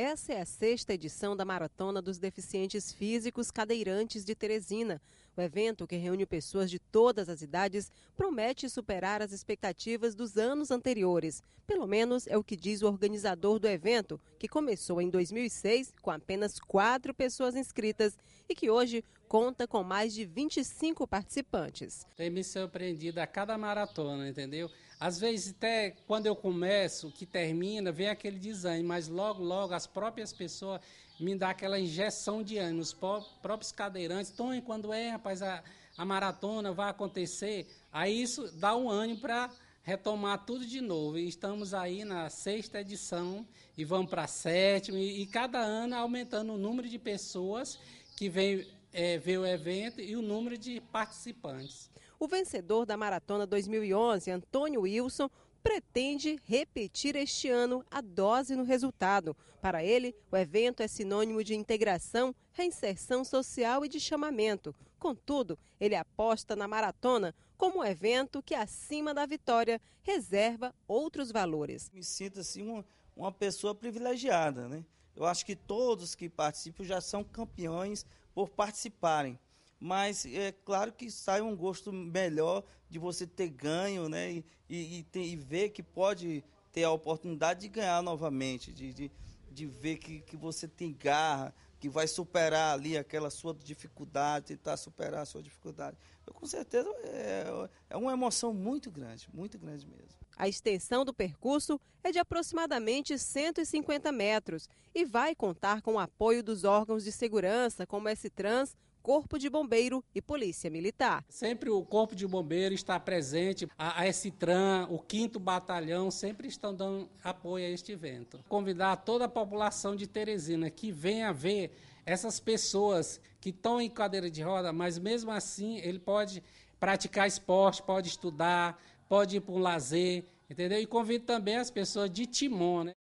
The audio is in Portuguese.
Essa é a sexta edição da Maratona dos Deficientes Físicos Cadeirantes de Teresina, o evento, que reúne pessoas de todas as idades, promete superar as expectativas dos anos anteriores. Pelo menos é o que diz o organizador do evento, que começou em 2006 com apenas quatro pessoas inscritas e que hoje conta com mais de 25 participantes. Tem me surpreendido a cada maratona, entendeu? Às vezes, até quando eu começo, que termina, vem aquele desânimo, mas logo, logo as próprias pessoas me dá aquela injeção de ânimo. Os próprios cadeirantes, tomem quando é, rapaz, a, a maratona vai acontecer? Aí isso dá um ânimo para retomar tudo de novo. E estamos aí na sexta edição e vamos para a sétima, e, e, cada ano aumentando o número de pessoas que vem é, ver o evento e o número de participantes. O vencedor da maratona 2011, Antônio Wilson, pretende repetir este ano a dose no resultado. Para ele, o evento é sinônimo de integração, reinserção social e de chamamento. Contudo, ele aposta na maratona como um evento que, acima da vitória, reserva outros valores. Me sinto assim uma, uma pessoa privilegiada, né? Eu acho que todos que participam já são campeões por participarem mas é claro que sai um gosto melhor de você ter ganho, né? E, e, e, ter, e ver que pode ter a oportunidade de ganhar novamente, de, de, de ver que, que você tem garra, que vai superar ali aquela sua dificuldade, tentar superar a sua dificuldade. Eu, com certeza é, é uma emoção muito grande, muito grande mesmo. A extensão do percurso é de aproximadamente 150 metros e vai contar com o apoio dos órgãos de segurança, como S-Trans, Corpo de Bombeiro e Polícia Militar. Sempre o Corpo de Bombeiro está presente, a, a STRAN, o 5 Batalhão, sempre estão dando apoio a este evento. Convidar toda a população de Teresina que venha ver essas pessoas que estão em cadeira de roda, mas mesmo assim ele pode praticar esporte, pode estudar, pode ir para um lazer, entendeu? E convido também as pessoas de Timon, né?